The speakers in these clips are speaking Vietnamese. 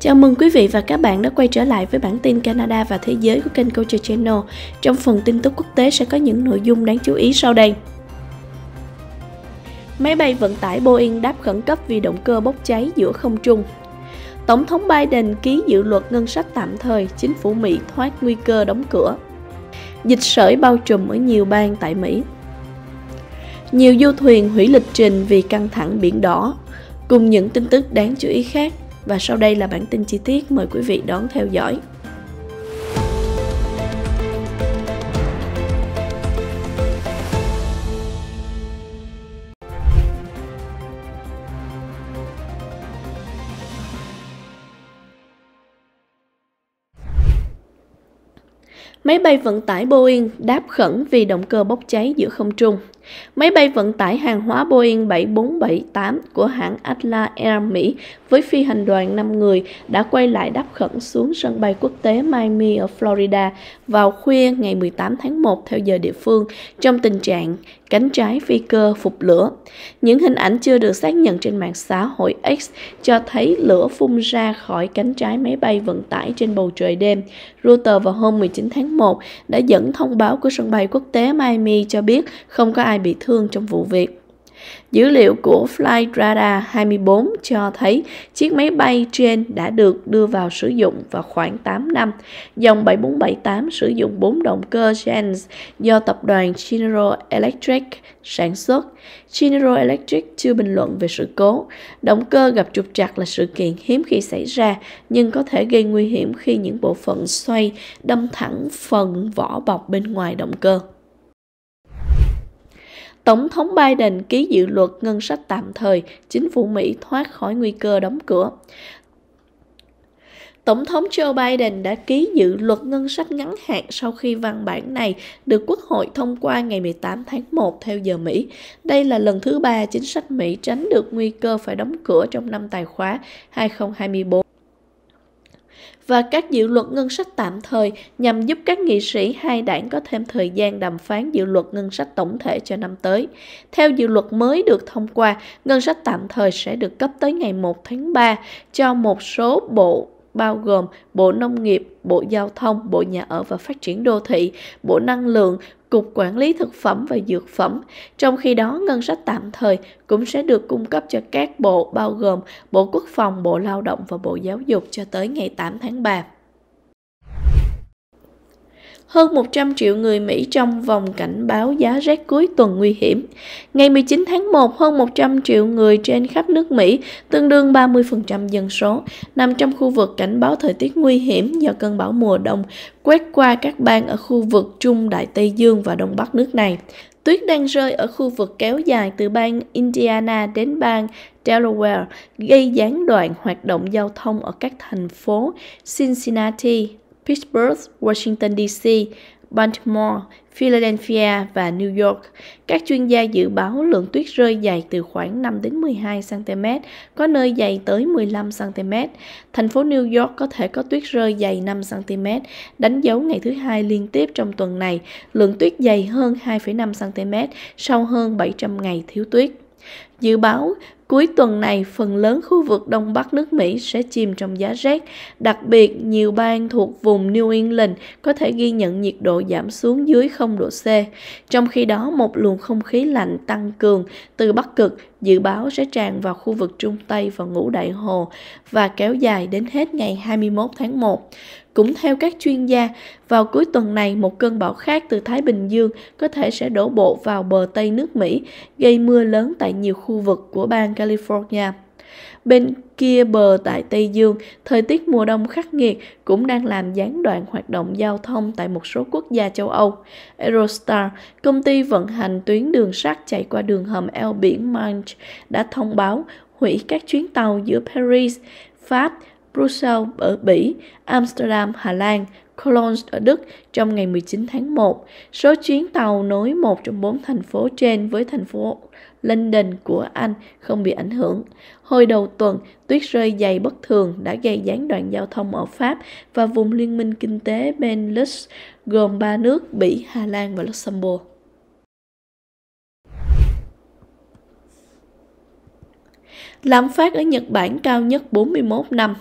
Chào mừng quý vị và các bạn đã quay trở lại với bản tin Canada và thế giới của kênh Culture Channel. Trong phần tin tức quốc tế sẽ có những nội dung đáng chú ý sau đây. Máy bay vận tải Boeing đáp khẩn cấp vì động cơ bốc cháy giữa không trung. Tổng thống Biden ký dự luật ngân sách tạm thời, chính phủ Mỹ thoát nguy cơ đóng cửa. Dịch sởi bao trùm ở nhiều bang tại Mỹ. Nhiều du thuyền hủy lịch trình vì căng thẳng biển đỏ, cùng những tin tức đáng chú ý khác và sau đây là bản tin chi tiết, mời quý vị đón theo dõi. Máy bay vận tải Boeing đáp khẩn vì động cơ bốc cháy giữa không trung. Máy bay vận tải hàng hóa Boeing 7478 của hãng Atla Air Mỹ với phi hành đoàn 5 người đã quay lại đáp khẩn xuống sân bay quốc tế Miami ở Florida vào khuya ngày 18 tháng 1 theo giờ địa phương trong tình trạng cánh trái phi cơ phục lửa. Những hình ảnh chưa được xác nhận trên mạng xã hội X cho thấy lửa phun ra khỏi cánh trái máy bay vận tải trên bầu trời đêm. Reuters vào hôm 19 tháng 1 đã dẫn thông báo của sân bay quốc tế Miami cho biết không có ai ai bị thương trong vụ việc. Dữ liệu của Flight Radar 24 cho thấy chiếc máy bay trên đã được đưa vào sử dụng vào khoảng 8 năm. Dòng 7478 sử dụng 4 động cơ Jens do tập đoàn General Electric sản xuất. General Electric chưa bình luận về sự cố. Động cơ gặp trục trặc là sự kiện hiếm khi xảy ra, nhưng có thể gây nguy hiểm khi những bộ phận xoay đâm thẳng phần vỏ bọc bên ngoài động cơ. Tổng thống Biden ký dự luật ngân sách tạm thời, chính phủ Mỹ thoát khỏi nguy cơ đóng cửa. Tổng thống Joe Biden đã ký dự luật ngân sách ngắn hạn sau khi văn bản này được Quốc hội thông qua ngày 18 tháng 1 theo giờ Mỹ. Đây là lần thứ ba chính sách Mỹ tránh được nguy cơ phải đóng cửa trong năm tài khoá 2024 và các dự luật ngân sách tạm thời nhằm giúp các nghị sĩ hai đảng có thêm thời gian đàm phán dự luật ngân sách tổng thể cho năm tới. Theo dự luật mới được thông qua, ngân sách tạm thời sẽ được cấp tới ngày 1 tháng 3 cho một số bộ bao gồm Bộ Nông nghiệp, Bộ Giao thông, Bộ Nhà ở và Phát triển Đô thị, Bộ Năng lượng, Cục Quản lý Thực phẩm và Dược phẩm. Trong khi đó, ngân sách tạm thời cũng sẽ được cung cấp cho các bộ bao gồm Bộ Quốc phòng, Bộ Lao động và Bộ Giáo dục cho tới ngày 8 tháng 3 hơn 100 triệu người Mỹ trong vòng cảnh báo giá rét cuối tuần nguy hiểm. Ngày 19 tháng 1, hơn 100 triệu người trên khắp nước Mỹ, tương đương 30% dân số, nằm trong khu vực cảnh báo thời tiết nguy hiểm do cơn bão mùa đông quét qua các bang ở khu vực Trung Đại Tây Dương và Đông Bắc nước này. Tuyết đang rơi ở khu vực kéo dài từ bang Indiana đến bang Delaware, gây gián đoạn hoạt động giao thông ở các thành phố Cincinnati, Pittsburgh, Washington D.C., Baltimore, Philadelphia và New York. Các chuyên gia dự báo lượng tuyết rơi dày từ khoảng 5 đến 12 cm, có nơi dày tới 15 cm. Thành phố New York có thể có tuyết rơi dày 5 cm, đánh dấu ngày thứ hai liên tiếp trong tuần này, lượng tuyết dày hơn 2,5 cm sau hơn 700 ngày thiếu tuyết. Dự báo cuối tuần này phần lớn khu vực đông bắc nước Mỹ sẽ chìm trong giá rét, đặc biệt nhiều bang thuộc vùng New England có thể ghi nhận nhiệt độ giảm xuống dưới 0 độ C. Trong khi đó, một luồng không khí lạnh tăng cường từ Bắc Cực dự báo sẽ tràn vào khu vực Trung Tây và Ngũ Đại Hồ và kéo dài đến hết ngày 21 tháng 1. Cũng theo các chuyên gia, vào cuối tuần này một cơn bão khác từ Thái Bình Dương có thể sẽ đổ bộ vào bờ Tây nước Mỹ, gây mưa lớn tại nhiều khu khu vực của bang California. Bên kia bờ tại Tây Dương, thời tiết mùa đông khắc nghiệt cũng đang làm gián đoạn hoạt động giao thông tại một số quốc gia châu Âu. Eurostar, công ty vận hành tuyến đường sắt chạy qua đường hầm eo biển Manche, đã thông báo hủy các chuyến tàu giữa Paris, Pháp, Brussels ở Bỉ, Amsterdam, Hà Lan, Cologne ở Đức trong ngày 19 tháng 1. Số chuyến tàu nối một trong bốn thành phố trên với thành phố lên đền của anh không bị ảnh hưởng. Hồi đầu tuần, tuyết rơi dày bất thường đã gây gián đoạn giao thông ở Pháp và vùng liên minh kinh tế Benelux gồm ba nước Bỉ, Hà Lan và Luxembourg. lạm phát ở Nhật Bản cao nhất 41 năm.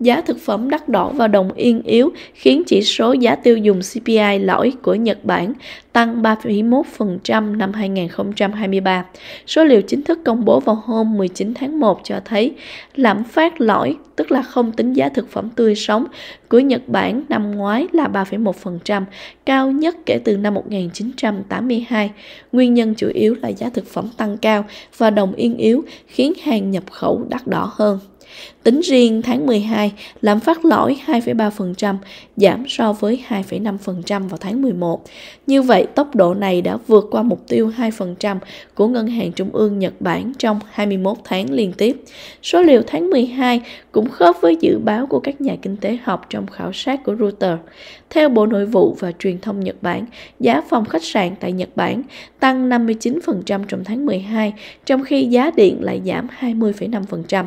Giá thực phẩm đắt đỏ và đồng yên yếu khiến chỉ số giá tiêu dùng CPI lõi của Nhật Bản tăng 3,1% năm 2023. Số liệu chính thức công bố vào hôm 19 tháng 1 cho thấy lạm phát lõi, tức là không tính giá thực phẩm tươi sống, của Nhật Bản năm ngoái là 3,1%, cao nhất kể từ năm 1982. Nguyên nhân chủ yếu là giá thực phẩm tăng cao và đồng yên yếu khiến hàng nhập nhập khẩu đắt đỏ hơn Tính riêng tháng 12, lạm phát lõi 2,3%, giảm so với 2,5% vào tháng 11. Như vậy, tốc độ này đã vượt qua mục tiêu 2% của Ngân hàng Trung ương Nhật Bản trong 21 tháng liên tiếp. Số liệu tháng 12 cũng khớp với dự báo của các nhà kinh tế học trong khảo sát của Reuters. Theo Bộ Nội vụ và Truyền thông Nhật Bản, giá phòng khách sạn tại Nhật Bản tăng 59% trong tháng 12, trong khi giá điện lại giảm 20,5%.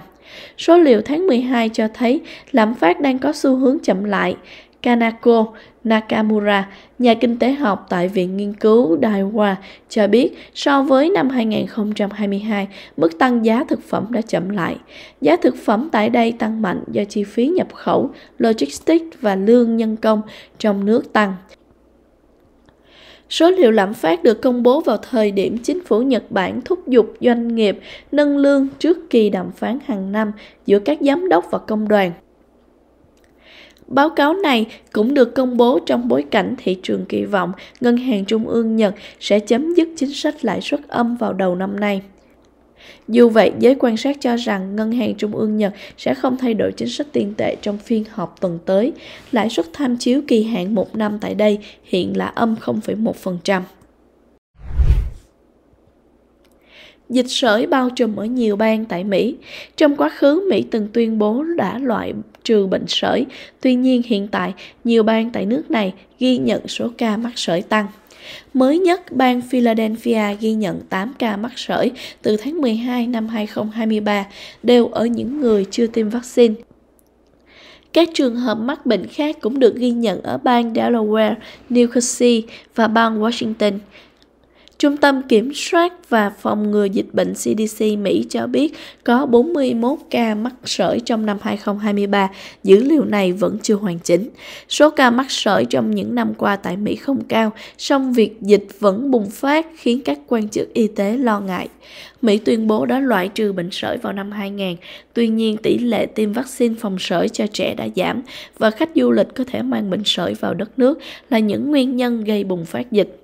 Số liệu tháng 12 cho thấy lạm phát đang có xu hướng chậm lại. Kanako Nakamura, nhà kinh tế học tại Viện Nghiên cứu Daiwa, cho biết so với năm 2022, mức tăng giá thực phẩm đã chậm lại. Giá thực phẩm tại đây tăng mạnh do chi phí nhập khẩu, logistics và lương nhân công trong nước tăng. Số liệu lạm phát được công bố vào thời điểm chính phủ Nhật Bản thúc giục doanh nghiệp nâng lương trước kỳ đàm phán hàng năm giữa các giám đốc và công đoàn. Báo cáo này cũng được công bố trong bối cảnh thị trường kỳ vọng Ngân hàng Trung ương Nhật sẽ chấm dứt chính sách lãi suất âm vào đầu năm nay. Dù vậy, giới quan sát cho rằng Ngân hàng Trung ương Nhật sẽ không thay đổi chính sách tiền tệ trong phiên họp tuần tới. Lãi suất tham chiếu kỳ hạn một năm tại đây hiện là âm 0,1%. dịch sởi bao trùm ở nhiều bang tại Mỹ. Trong quá khứ, Mỹ từng tuyên bố đã loại trừ bệnh sởi, tuy nhiên hiện tại, nhiều bang tại nước này ghi nhận số ca mắc sởi tăng. Mới nhất, bang Philadelphia ghi nhận 8 ca mắc sởi từ tháng 12 năm 2023 đều ở những người chưa tiêm vaccine. Các trường hợp mắc bệnh khác cũng được ghi nhận ở bang Delaware, New Jersey và bang Washington. Trung tâm Kiểm soát và Phòng ngừa Dịch bệnh CDC Mỹ cho biết có 41 ca mắc sởi trong năm 2023, dữ liệu này vẫn chưa hoàn chỉnh. Số ca mắc sởi trong những năm qua tại Mỹ không cao, song việc dịch vẫn bùng phát khiến các quan chức y tế lo ngại. Mỹ tuyên bố đã loại trừ bệnh sởi vào năm 2000, tuy nhiên tỷ lệ tiêm vaccine phòng sởi cho trẻ đã giảm và khách du lịch có thể mang bệnh sởi vào đất nước là những nguyên nhân gây bùng phát dịch.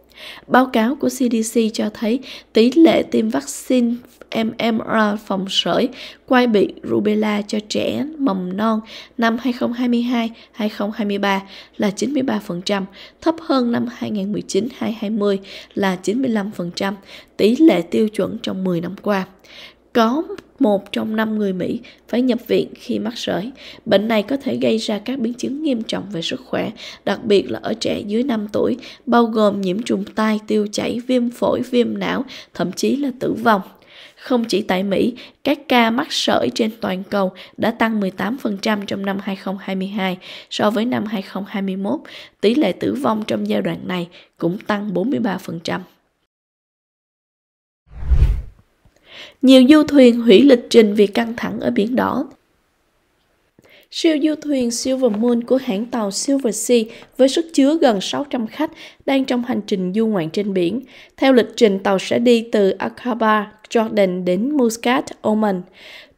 Báo cáo của CDC cho thấy tỷ lệ tiêm vaccine MMR phòng sởi quai bị rubella cho trẻ mầm non năm 2022-2023 là 93%, thấp hơn năm 2019-2020 là 95%, tỷ lệ tiêu chuẩn trong 10 năm qua có một trong năm người Mỹ phải nhập viện khi mắc sởi. Bệnh này có thể gây ra các biến chứng nghiêm trọng về sức khỏe, đặc biệt là ở trẻ dưới 5 tuổi, bao gồm nhiễm trùng tai, tiêu chảy, viêm phổi, viêm não, thậm chí là tử vong. Không chỉ tại Mỹ, các ca mắc sởi trên toàn cầu đã tăng 18% trong năm 2022 so với năm 2021. Tỷ lệ tử vong trong giai đoạn này cũng tăng 43%. Nhiều du thuyền hủy lịch trình vì căng thẳng ở Biển Đỏ. Siêu du thuyền Silver Moon của hãng tàu Silver Sea với sức chứa gần 600 khách đang trong hành trình du ngoạn trên biển. Theo lịch trình, tàu sẽ đi từ Aqaba, Jordan đến Muscat, Oman.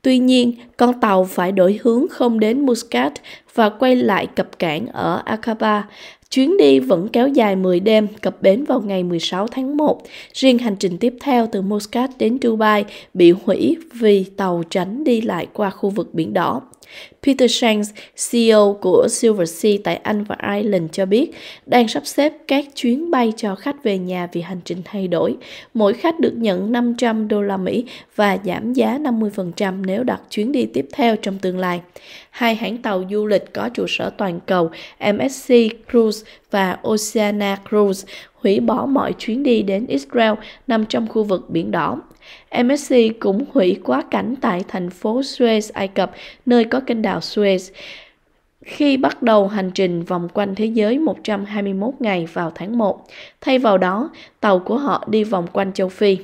Tuy nhiên, con tàu phải đổi hướng không đến Muscat và quay lại cập cảng ở Aqaba. Chuyến đi vẫn kéo dài 10 đêm, cập bến vào ngày 16 tháng 1. Riêng hành trình tiếp theo từ Muscat đến Dubai bị hủy vì tàu tránh đi lại qua khu vực Biển Đỏ. Peter Shanks, CEO của Silversea tại Anh và Ireland cho biết, đang sắp xếp các chuyến bay cho khách về nhà vì hành trình thay đổi. Mỗi khách được nhận 500 đô la Mỹ và giảm giá 50% nếu đặt chuyến đi tiếp theo trong tương lai. Hai hãng tàu du lịch có trụ sở toàn cầu MSC Cruise và Oceana Cruise hủy bỏ mọi chuyến đi đến Israel nằm trong khu vực Biển Đỏ. MSC cũng hủy quá cảnh tại thành phố Suez, Ai Cập, nơi có kênh đào Suez khi bắt đầu hành trình vòng quanh thế giới 121 ngày vào tháng 1. Thay vào đó, tàu của họ đi vòng quanh châu Phi.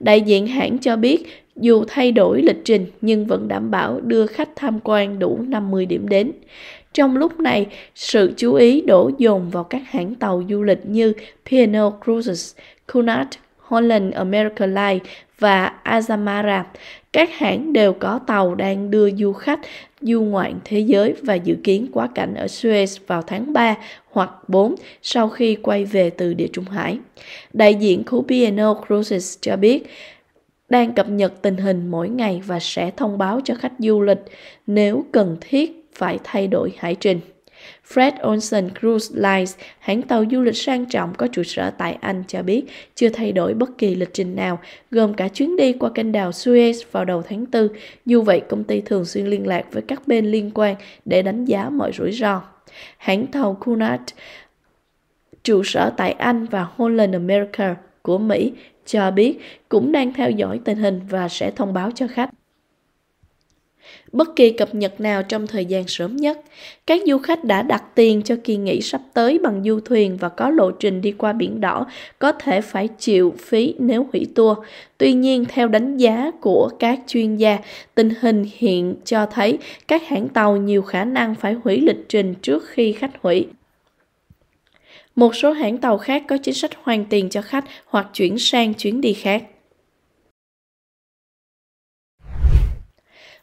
Đại diện hãng cho biết dù thay đổi lịch trình nhưng vẫn đảm bảo đưa khách tham quan đủ 50 điểm đến. Trong lúc này, sự chú ý đổ dồn vào các hãng tàu du lịch như P&O Cruises, Cunard, Holland America Line và Azamara. Các hãng đều có tàu đang đưa du khách du ngoạn thế giới và dự kiến quá cảnh ở Suez vào tháng 3 hoặc 4 sau khi quay về từ Địa Trung Hải. Đại diện của P&O Cruises cho biết, đang cập nhật tình hình mỗi ngày và sẽ thông báo cho khách du lịch nếu cần thiết phải thay đổi hải trình Fred Olsen Cruise Lines, hãng tàu du lịch sang trọng có trụ sở tại Anh cho biết chưa thay đổi bất kỳ lịch trình nào, gồm cả chuyến đi qua kênh đào Suez vào đầu tháng 4. Dù vậy, công ty thường xuyên liên lạc với các bên liên quan để đánh giá mọi rủi ro. Hãng tàu Cunard trụ sở tại Anh và Holland America của Mỹ cho biết cũng đang theo dõi tình hình và sẽ thông báo cho khách. Bất kỳ cập nhật nào trong thời gian sớm nhất, các du khách đã đặt tiền cho kỳ nghỉ sắp tới bằng du thuyền và có lộ trình đi qua biển đỏ có thể phải chịu phí nếu hủy tour. Tuy nhiên, theo đánh giá của các chuyên gia, tình hình hiện cho thấy các hãng tàu nhiều khả năng phải hủy lịch trình trước khi khách hủy. Một số hãng tàu khác có chính sách hoàn tiền cho khách hoặc chuyển sang chuyến đi khác.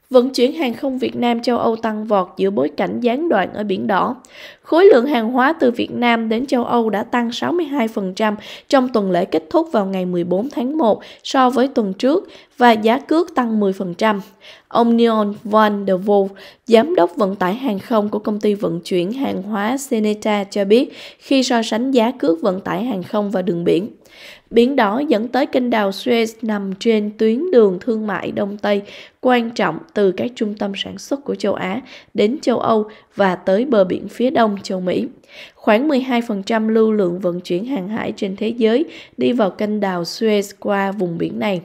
Vận chuyển hàng không Việt Nam châu Âu tăng vọt giữa bối cảnh gián đoạn ở Biển Đỏ. Khối lượng hàng hóa từ Việt Nam đến châu Âu đã tăng 62% trong tuần lễ kết thúc vào ngày 14 tháng 1 so với tuần trước và giá cước tăng 10%. Ông Neon van der Wolf, giám đốc vận tải hàng không của công ty vận chuyển hàng hóa Seneta cho biết khi so sánh giá cước vận tải hàng không và đường biển. Biển đỏ dẫn tới kênh đào Suez nằm trên tuyến đường thương mại Đông Tây quan trọng từ các trung tâm sản xuất của châu Á đến châu Âu và tới bờ biển phía đông châu Mỹ. Khoảng 12% lưu lượng vận chuyển hàng hải trên thế giới đi vào kênh đào Suez qua vùng biển này.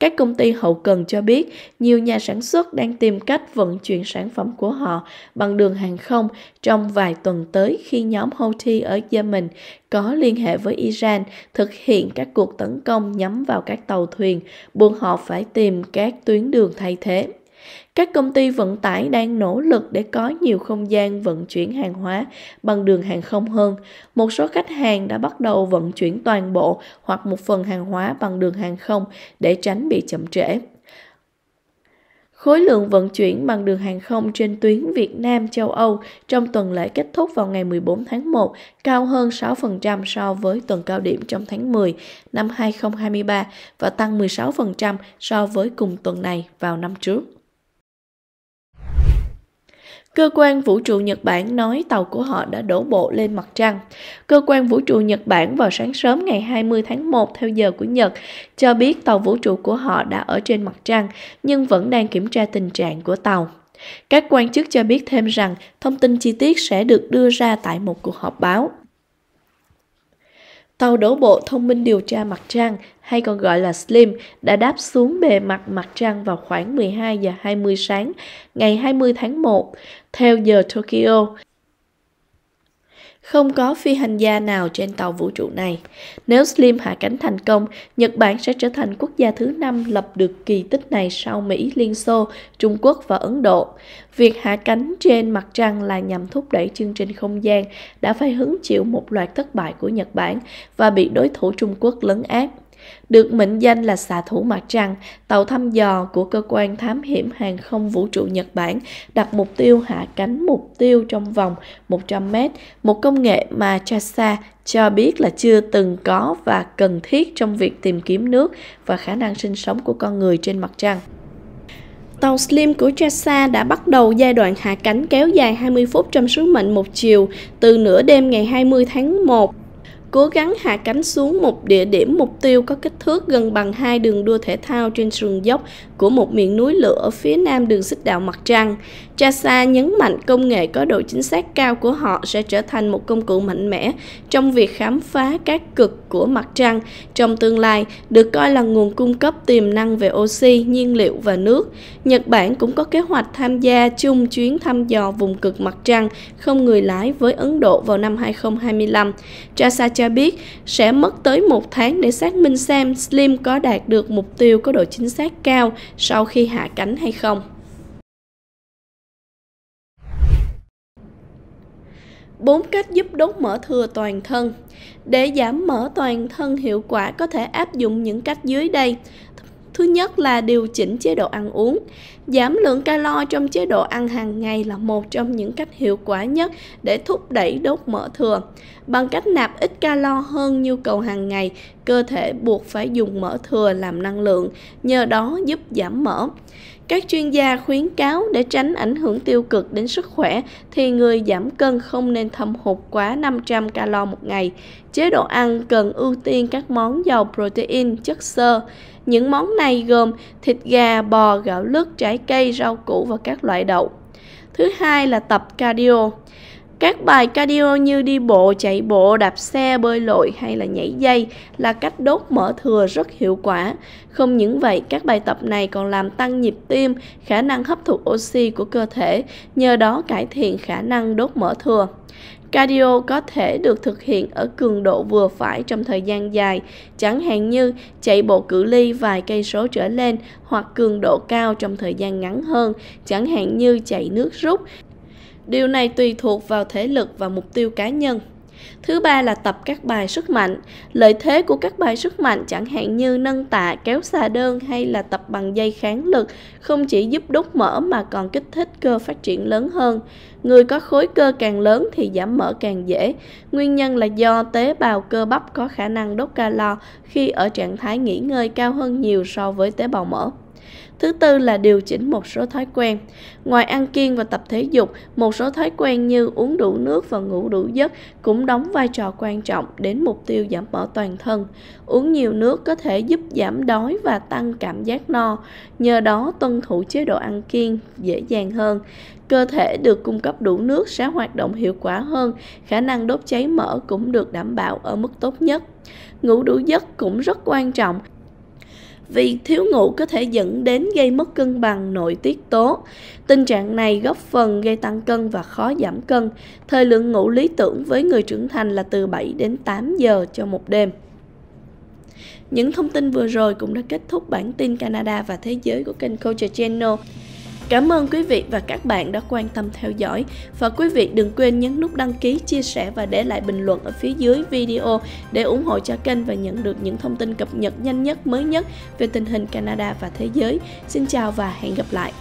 Các công ty hậu cần cho biết, nhiều nhà sản xuất đang tìm cách vận chuyển sản phẩm của họ bằng đường hàng không trong vài tuần tới khi nhóm Houthi ở Yemen có liên hệ với Iran thực hiện các cuộc tấn công nhắm vào các tàu thuyền, buộc họ phải tìm các tuyến đường thay thế. Các công ty vận tải đang nỗ lực để có nhiều không gian vận chuyển hàng hóa bằng đường hàng không hơn. Một số khách hàng đã bắt đầu vận chuyển toàn bộ hoặc một phần hàng hóa bằng đường hàng không để tránh bị chậm trễ. Khối lượng vận chuyển bằng đường hàng không trên tuyến Việt Nam châu Âu trong tuần lễ kết thúc vào ngày 14 tháng 1 cao hơn 6% so với tuần cao điểm trong tháng 10 năm 2023 và tăng 16% so với cùng tuần này vào năm trước. Cơ quan vũ trụ Nhật Bản nói tàu của họ đã đổ bộ lên mặt trăng. Cơ quan vũ trụ Nhật Bản vào sáng sớm ngày 20 tháng 1 theo giờ của Nhật cho biết tàu vũ trụ của họ đã ở trên mặt trăng nhưng vẫn đang kiểm tra tình trạng của tàu. Các quan chức cho biết thêm rằng thông tin chi tiết sẽ được đưa ra tại một cuộc họp báo. Tàu đổ bộ thông minh điều tra mặt trăng, hay còn gọi là SLIM, đã đáp xuống bề mặt mặt trăng vào khoảng 12 giờ 20 sáng ngày 20 tháng 1 theo giờ Tokyo. Không có phi hành gia nào trên tàu vũ trụ này. Nếu Slim hạ cánh thành công, Nhật Bản sẽ trở thành quốc gia thứ năm lập được kỳ tích này sau Mỹ, Liên Xô, Trung Quốc và Ấn Độ. Việc hạ cánh trên mặt trăng là nhằm thúc đẩy chương trình không gian đã phải hứng chịu một loạt thất bại của Nhật Bản và bị đối thủ Trung Quốc lấn áp được mệnh danh là xạ thủ mặt trăng, tàu thăm dò của cơ quan thám hiểm hàng không vũ trụ Nhật Bản đặt mục tiêu hạ cánh mục tiêu trong vòng 100 mét, một công nghệ mà JAXA cho biết là chưa từng có và cần thiết trong việc tìm kiếm nước và khả năng sinh sống của con người trên mặt trăng. Tàu Slim của JAXA đã bắt đầu giai đoạn hạ cánh kéo dài 20 phút trong sứ mệnh một chiều từ nửa đêm ngày 20 tháng 1 cố gắng hạ cánh xuống một địa điểm mục tiêu có kích thước gần bằng hai đường đua thể thao trên sườn dốc của một miệng núi lửa ở phía nam đường xích đạo mặt trăng. JAXA nhấn mạnh công nghệ có độ chính xác cao của họ sẽ trở thành một công cụ mạnh mẽ trong việc khám phá các cực của mặt trăng trong tương lai, được coi là nguồn cung cấp tiềm năng về oxy, nhiên liệu và nước. Nhật Bản cũng có kế hoạch tham gia chung chuyến thăm dò vùng cực mặt trăng không người lái với Ấn Độ vào năm 2025. JAXA cho biết sẽ mất tới một tháng để xác minh xem Slim có đạt được mục tiêu có độ chính xác cao sau khi hạ cánh hay không. bốn cách giúp đốt mỡ thừa toàn thân. Để giảm mỡ toàn thân hiệu quả có thể áp dụng những cách dưới đây. Thứ nhất là điều chỉnh chế độ ăn uống. Giảm lượng calo trong chế độ ăn hàng ngày là một trong những cách hiệu quả nhất để thúc đẩy đốt mỡ thừa. Bằng cách nạp ít calo hơn nhu cầu hàng ngày, cơ thể buộc phải dùng mỡ thừa làm năng lượng, nhờ đó giúp giảm mỡ. Các chuyên gia khuyến cáo để tránh ảnh hưởng tiêu cực đến sức khỏe thì người giảm cân không nên thâm hụt quá 500 calo một ngày. Chế độ ăn cần ưu tiên các món giàu protein, chất xơ. Những món này gồm thịt gà, bò, gạo lứt, trái cây, rau củ và các loại đậu. Thứ hai là tập cardio. Các bài cardio như đi bộ, chạy bộ, đạp xe, bơi lội hay là nhảy dây là cách đốt mỡ thừa rất hiệu quả. Không những vậy, các bài tập này còn làm tăng nhịp tim, khả năng hấp thụ oxy của cơ thể, nhờ đó cải thiện khả năng đốt mỡ thừa. Cardio có thể được thực hiện ở cường độ vừa phải trong thời gian dài, chẳng hạn như chạy bộ cự ly vài cây số trở lên hoặc cường độ cao trong thời gian ngắn hơn, chẳng hạn như chạy nước rút, Điều này tùy thuộc vào thể lực và mục tiêu cá nhân. Thứ ba là tập các bài sức mạnh. Lợi thế của các bài sức mạnh chẳng hạn như nâng tạ, kéo xa đơn hay là tập bằng dây kháng lực không chỉ giúp đốt mỡ mà còn kích thích cơ phát triển lớn hơn. Người có khối cơ càng lớn thì giảm mỡ càng dễ. Nguyên nhân là do tế bào cơ bắp có khả năng đốt calo khi ở trạng thái nghỉ ngơi cao hơn nhiều so với tế bào mỡ. Thứ tư là điều chỉnh một số thói quen. Ngoài ăn kiêng và tập thể dục, một số thói quen như uống đủ nước và ngủ đủ giấc cũng đóng vai trò quan trọng đến mục tiêu giảm mỡ toàn thân. Uống nhiều nước có thể giúp giảm đói và tăng cảm giác no, nhờ đó tuân thủ chế độ ăn kiêng dễ dàng hơn. Cơ thể được cung cấp đủ nước sẽ hoạt động hiệu quả hơn, khả năng đốt cháy mỡ cũng được đảm bảo ở mức tốt nhất. Ngủ đủ giấc cũng rất quan trọng, vì thiếu ngủ có thể dẫn đến gây mất cân bằng nội tiết tố. Tình trạng này góp phần gây tăng cân và khó giảm cân. Thời lượng ngủ lý tưởng với người trưởng thành là từ 7 đến 8 giờ cho một đêm. Những thông tin vừa rồi cũng đã kết thúc bản tin Canada và Thế giới của kênh Culture Channel. Cảm ơn quý vị và các bạn đã quan tâm theo dõi và quý vị đừng quên nhấn nút đăng ký, chia sẻ và để lại bình luận ở phía dưới video để ủng hộ cho kênh và nhận được những thông tin cập nhật nhanh nhất, mới nhất về tình hình Canada và thế giới. Xin chào và hẹn gặp lại.